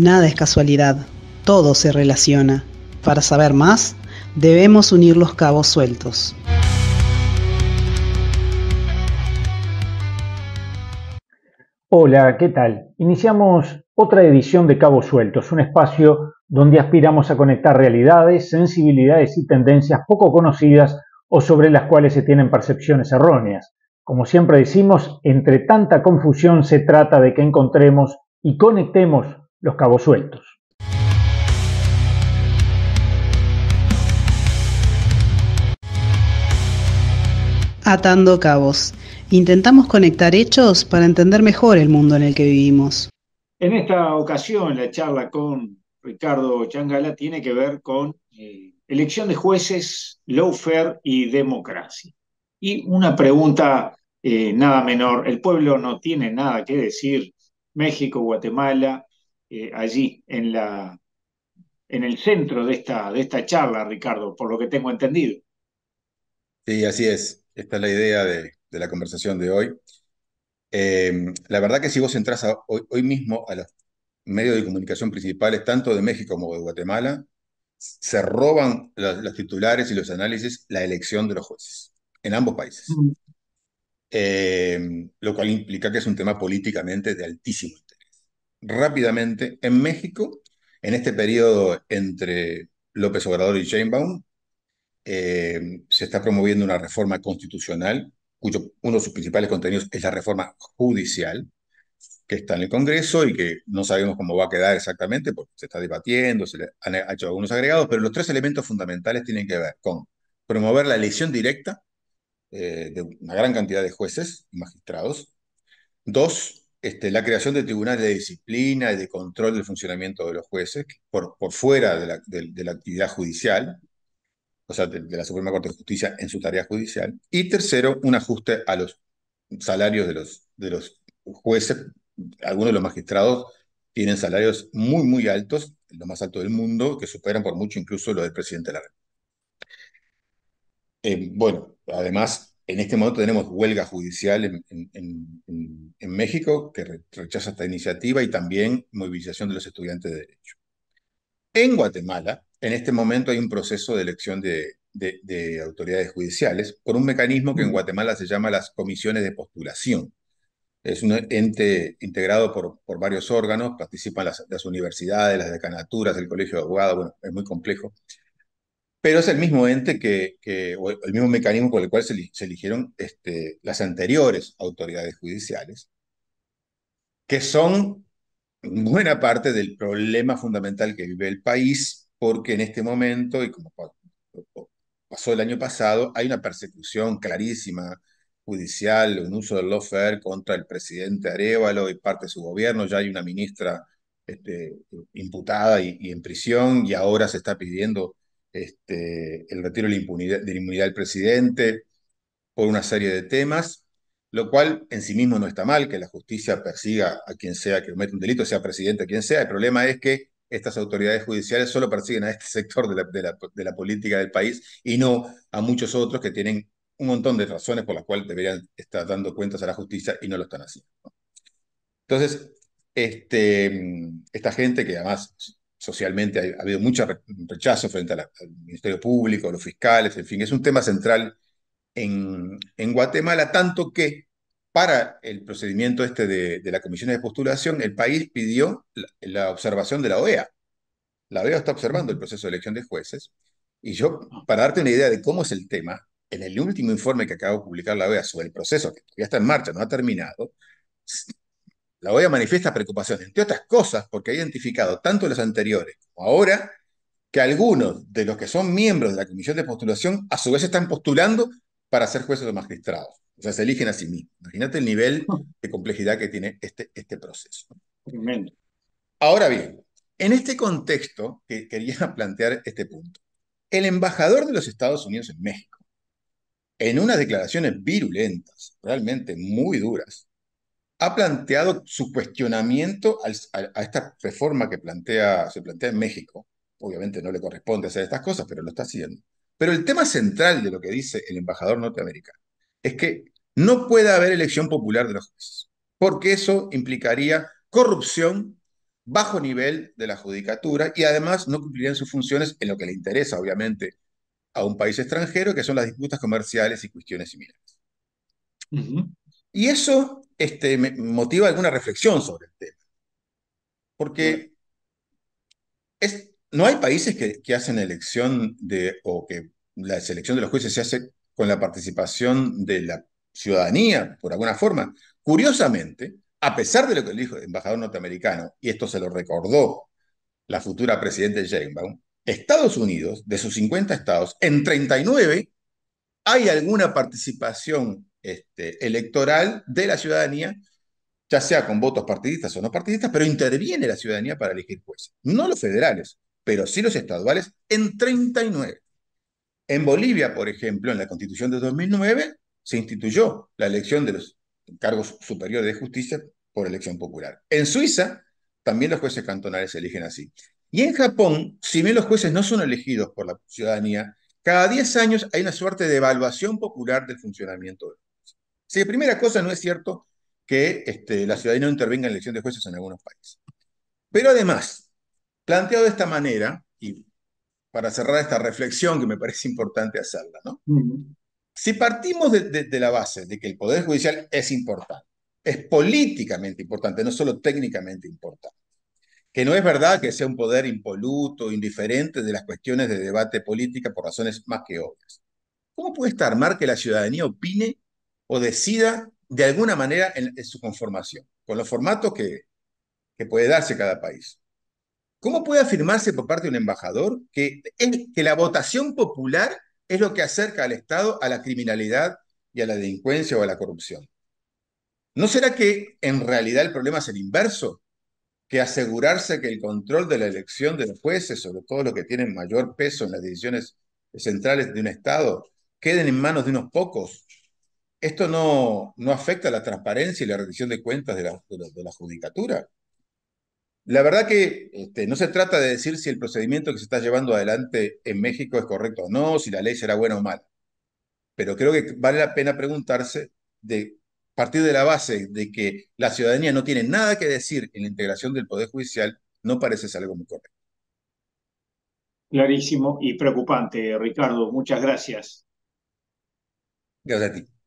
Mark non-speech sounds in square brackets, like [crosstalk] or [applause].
Nada es casualidad, todo se relaciona. Para saber más, debemos unir los cabos sueltos. Hola, ¿qué tal? Iniciamos otra edición de Cabos Sueltos, un espacio donde aspiramos a conectar realidades, sensibilidades y tendencias poco conocidas o sobre las cuales se tienen percepciones erróneas. Como siempre decimos, entre tanta confusión se trata de que encontremos y conectemos los cabos sueltos. Atando cabos. Intentamos conectar hechos para entender mejor el mundo en el que vivimos. En esta ocasión, la charla con Ricardo Changala tiene que ver con eh, elección de jueces, lawfare y democracia. Y una pregunta eh, nada menor, el pueblo no tiene nada que decir, México, Guatemala, eh, allí en, la, en el centro de esta, de esta charla, Ricardo, por lo que tengo entendido. Sí, así es. Esta es la idea de, de la conversación de hoy. Em, la verdad que si vos entras hoy, mismo a los medios de comunicación principales, tanto de México como de Guatemala, se roban los, titulares y los análisis la elección de los jueces en ambos países. Mm. Em, lo cual implica que es un tema políticamente de altísimo rápidamente en México, en este periodo entre López Obrador y Jane eh, se está promoviendo una reforma constitucional, cuyo uno de sus principales contenidos es la reforma judicial, que está en el Congreso y que no sabemos cómo va a quedar exactamente, porque se está debatiendo, se le han hecho algunos agregados, pero los tres elementos fundamentales tienen que ver con promover la elección directa eh, de una gran cantidad de jueces y magistrados, dos, este, la creación de tribunales de disciplina y de control del funcionamiento de los jueces por, fuera de la, de, la actividad judicial, o sea, de, la Suprema Corte de Justicia en su tarea judicial. Y tercero, un ajuste a los salarios de los, de los jueces. Algunos de los magistrados tienen salarios muy, muy altos, los más altos del mundo, que superan por mucho incluso lo del presidente de la República. Eh, bueno, además, en este momento tenemos huelga judicial en, México que rechaza esta iniciativa y también movilización de los estudiantes de Derecho. En Guatemala, en este momento hay un proceso de elección de, autoridades judiciales por un mecanismo que en mm. Guatemala se llama las comisiones de postulación. Es un ente integrado por, varios órganos, participan las, las universidades, las decanaturas, el Colegio de Abogados, bueno, es muy complejo pero es el mismo ente que, o el mismo mecanismo con el cual se, eligieron este, las anteriores autoridades judiciales, que son buena parte del problema fundamental que vive el país, porque en este momento, y como pasó el año pasado, hay una persecución clarísima judicial, un uso del lawfare contra el presidente Arevalo y parte de su gobierno, ya hay una ministra este, imputada y en prisión, y ahora se está pidiendo este, el retiro de la, impunidad, inmunidad del presidente, por una serie de temas, lo cual en sí mismo no está mal, que la justicia persiga a quien sea que cometa un delito, sea presidente, quien sea. El problema es que estas autoridades judiciales solo persiguen a este [laughs] sector de la, política del país y no a muchos otros que tienen un montón de razones por las cuales deberían estar dando cuentas a la justicia y no lo están haciendo. Entonces, este, esta gente que además socialmente ha, habido mucho rechazo frente al Ministerio Público, a los fiscales, en fin, es un tema central en, en Guatemala, tanto que para el procedimiento este de, de la comisión de postulación, el país pidió la, observación de la OEA. La OEA está observando el proceso de elección de jueces. Y yo, para darte una idea de cómo es el tema, en el último informe que acabo de publicar la OEA sobre el proceso, que ya está en marcha, no ha terminado, la OEA manifiesta preocupación, entre otras cosas, porque ha identificado tanto las anteriores como ahora que algunos de los que son miembros de la comisión de postulación a su vez están postulando para ser jueces o magistrados. O sea, se eligen a sí mismos. Imagínate el nivel de complejidad que tiene este, este proceso. Ahora bien, en este contexto que quería [laughs] plantear este punto, el embajador de los Estados Unidos en México, en unas declaraciones virulentas, realmente muy duras, ha planteado su cuestionamiento a, esta reforma que plantea, se plantea en México. Obviamente no le corresponde hacer estas cosas, pero lo está haciendo. Pero el tema central de lo que dice el embajador norteamericano es que no puede haber elección popular de los jueces, porque eso implicaría corrupción, bajo nivel de la judicatura y además no cumplirían sus funciones en lo que le interesa, obviamente, a un país extranjero, que son las disputas comerciales y cuestiones similares. Y eso este, motiva alguna reflexión sobre el tema. Porque es, no hay países que, hacen elección de, o que la selección de los jueces se hace con la participación de la ciudadanía, por alguna forma. Curiosamente, a pesar de lo que dijo el embajador norteamericano, y esto se lo recordó la futura presidenta baum Estados Unidos, de sus 50 estados, en 39 hay alguna participación este, electoral de la ciudadanía, ya sea con votos partidistas o no partidistas, pero interviene la ciudadanía para elegir jueces. No los federales, pero sí los estaduales en 39. En Bolivia, por ejemplo, en la constitución de 2009 se instituyó la elección de los cargos superiores de justicia por elección popular. En Suiza, también los jueces cantonales se eligen así. Y en Japón, si bien los jueces no son elegidos por la ciudadanía, cada 10 años hay una suerte de evaluación popular del funcionamiento del primera cosa, no es cierto que este, la ciudadanía no intervenga en la elección de jueces en algunos países. Pero además, planteado de esta manera, y para cerrar esta reflexión que me parece importante hacerla, Si partimos de, la base de que el Poder Judicial es importante, es políticamente importante, no solo técnicamente importante, que no es verdad que sea un poder impoluto, indiferente de las cuestiones de debate política por razones más que obvias. ¿Cómo puede estar mal que la ciudadanía opine o decida de alguna manera en, su conformación, con los formatos que, que puede darse cada país. ¿Cómo puede afirmarse por parte de un embajador que, que la votación popular es lo que acerca al Estado a la criminalidad y a la delincuencia o a la corrupción? ¿No será que en realidad el problema es el inverso? Que asegurarse que el control de la elección de los jueces, sobre todo los que tienen mayor peso en las decisiones centrales de un Estado, queden en manos de unos pocos esto no, no afecta la transparencia y la rendición de cuentas de la, de la, judicatura. La verdad que este, no se trata de decir si el procedimiento que se está llevando adelante en México es correcto o no, si la ley será buena o mala. Pero creo que vale la pena preguntarse de partir de la base de que la ciudadanía no tiene nada que decir en la integración del Poder Judicial, no parece ser algo muy correcto. Clarísimo y preocupante, Ricardo. Muchas gracias. Gracias a ti.